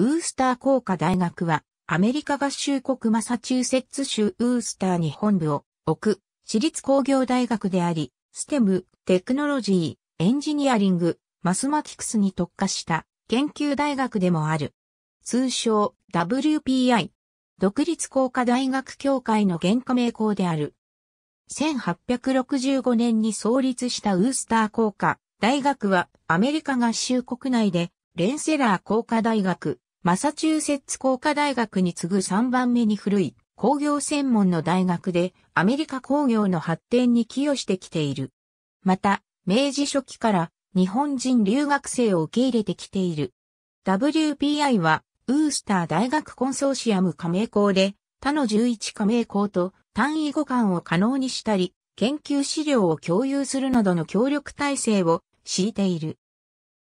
ウースター工科大学は、アメリカ合衆国マサチューセッツ州ウースターに本部を置く、私立工業大学であり、ステム、テクノロジー、エンジニアリング、マスマティクスに特化した研究大学でもある。通称 WPI。独立工科大学協会の原価名校である。1865年に創立したウースター工科大学はアメリカ合衆国内でレンセラー工科大学、マサチューセッツ工科大学に次ぐ3番目に古い工業専門の大学でアメリカ工業の発展に寄与してきている。また、明治初期から日本人留学生を受け入れてきている。WPI はウースター大学コンソーシアム加盟校で他の11加盟校と単位互換を可能にしたり、研究資料を共有するなどの協力体制を敷いている。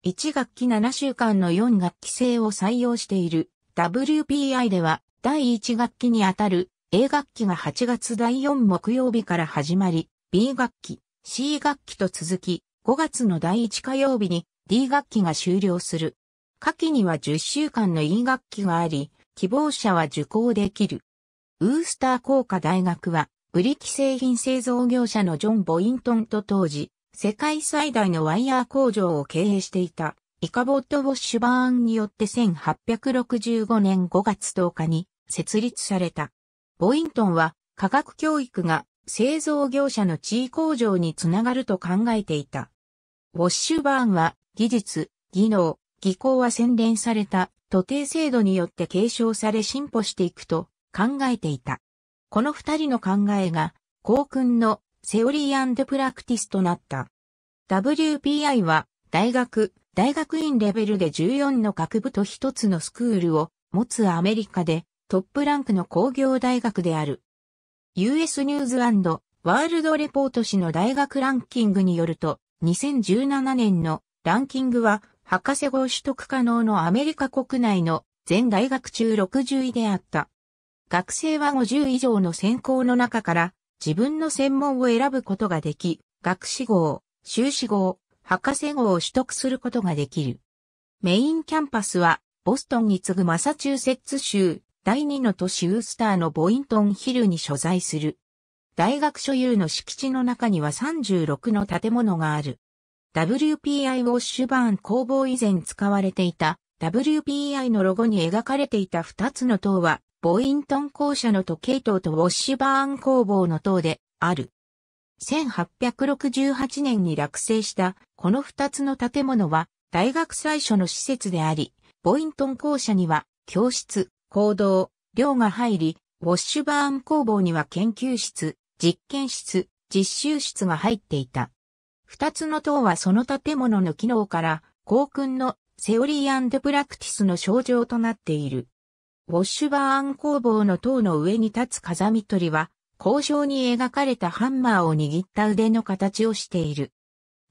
1学期7週間の4学期制を採用している WPI では第1学期にあたる A 学期が8月第4木曜日から始まり B 学期、C 学期と続き5月の第1火曜日に D 学期が終了する。夏季には10週間の E 学期があり、希望者は受講できる。ウースター工科大学は、ブリキ製品製造業者のジョン・ボイントンと当時、世界最大のワイヤー工場を経営していたイカボット・ウォッシュバーンによって1865年5月10日に設立された。ボイントンは科学教育が製造業者の地位向上につながると考えていた。ウォッシュバーンは技術、技能、技巧は洗練された徒弟制度によって継承され進歩していくと考えていた。この二人の考えが、航訓のセオリープラクティスとなった。WPI は、大学、大学院レベルで14の学部と1つのスクールを持つアメリカでトップランクの工業大学である。US ニューズワールドレポート誌の大学ランキングによると、2017年のランキングは、博士号取得可能のアメリカ国内の全大学中60位であった。学生は50以上の専攻の中から自分の専門を選ぶことができ、学士号、修士号、博士号を取得することができる。メインキャンパスは、ボストンに次ぐマサチューセッツ州、第2の都市ウースターのボイントンヒルに所在する。大学所有の敷地の中には36の建物がある。WPI ウォッシュバーン工房以前使われていた WPI のロゴに描かれていた2つの塔はボイントン校舎の時計塔とウォッシュバーン工房の塔である。1868年に落成したこの二つの建物は大学最初の施設であり、ボイントン校舎には教室、行動、寮が入り、ウォッシュバーン工房には研究室、実験室、実習室が入っていた。二つの塔はその建物の機能から、校訓のセオリープラクティスの象徴となっている。ウォッシュバーン工房の塔の上に立つ風見鳥は、交渉に描かれたハンマーを握った腕の形をしている。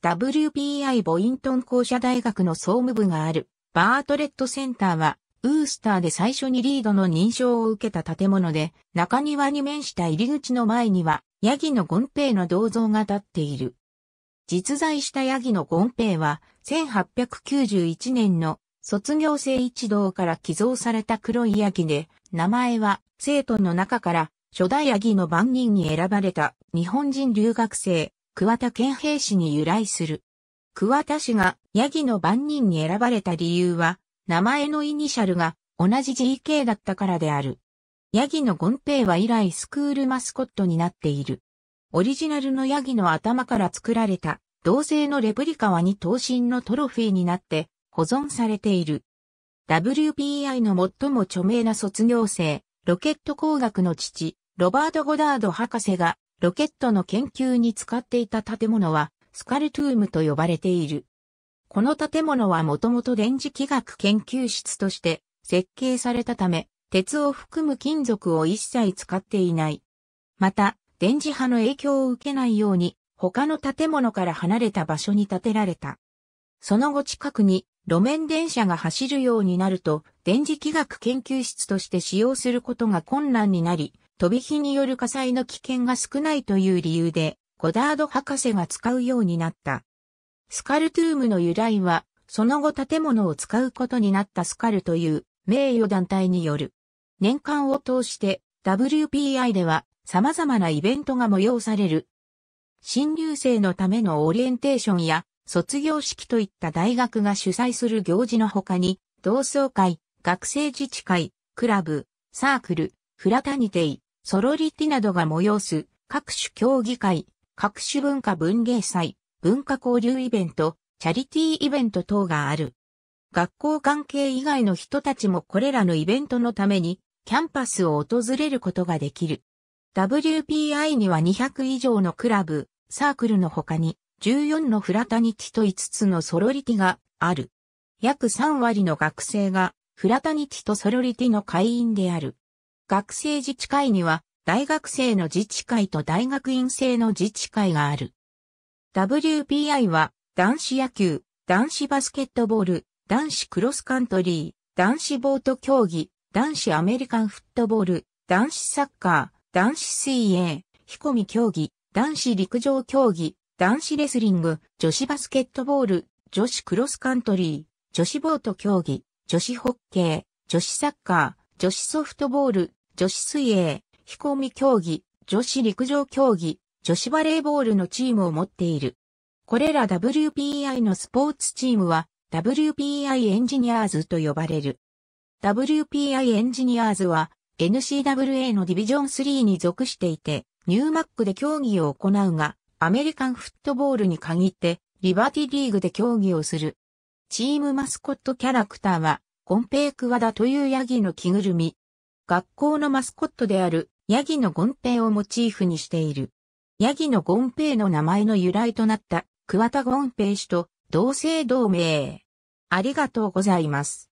WPI ボイントン校舎大学の総務部があるバートレットセンターは、ウースターで最初にリードの認証を受けた建物で、中庭に面した入り口の前には、ヤギのゴンペイの銅像が立っている。実在したヤギのゴンペイは、1891年の卒業生一同から寄贈された黒いヤギで、名前は生徒の中から初代ヤギの番人に選ばれた日本人留学生、桑田健平氏に由来する。桑田氏がヤギの番人に選ばれた理由は、名前のイニシャルが同じ GK だったからである。ヤギのゴンペイは以来スクールマスコットになっている。オリジナルのヤギの頭から作られた同性のレプリカは二等身のトロフィーになって保存されている。WPI の最も著名な卒業生、ロケット工学の父、ロバート・ゴダード博士が、ロケットの研究に使っていた建物は、スカルトゥームと呼ばれている。この建物はもともと電磁気学研究室として設計されたため、鉄を含む金属を一切使っていない。また、電磁波の影響を受けないように、他の建物から離れた場所に建てられた。その後近くに路面電車が走るようになると、電磁気学研究室として使用することが困難になり、飛び火による火災の危険が少ないという理由で、ゴダード博士が使うようになった。スカルトゥームの由来は、その後建物を使うことになったスカルという名誉団体による。年間を通して WPI では様々なイベントが催される。新入生のためのオリエンテーションや卒業式といった大学が主催する行事の他に、同窓会、学生自治会、クラブ、サークル、フラタニテイ、ソロリティなどが催す各種競技会、各種文化文芸祭、文化交流イベント、チャリティーイベント等がある。学校関係以外の人たちもこれらのイベントのためにキャンパスを訪れることができる。WPI には200以上のクラブ、サークルの他に14のフラタニティと5つのソロリティがある。約3割の学生がフラタニティとソロリティの会員である。学生自治会には大学生の自治会と大学院生の自治会がある。WPI は男子野球、男子バスケットボール、男子クロスカントリー、男子ボート競技、男子アメリカンフットボール、男子サッカー、男子水泳、飛込競技、男子陸上競技、男子レスリング、女子バスケットボール、女子クロスカントリー、女子ボート競技、女子ホッケー、女子サッカー、女子ソフトボール、女子水泳、飛行み競技、女子陸上競技、女子バレーボールのチームを持っている。これら WPI のスポーツチームは WPI エンジニアーズと呼ばれる。WPI エンジニアーズは n c w a のディビジョン3に属していて、ニューマックで競技を行うが、アメリカンフットボールに限って、リバティリーグで競技をする。チームマスコットキャラクターは、コンペイクワダというヤギの着ぐるみ。学校のマスコットである、ヤギのゴンペイをモチーフにしている。ヤギのゴンペイの名前の由来となった、クワタゴンペイ氏と同姓同名。ありがとうございます。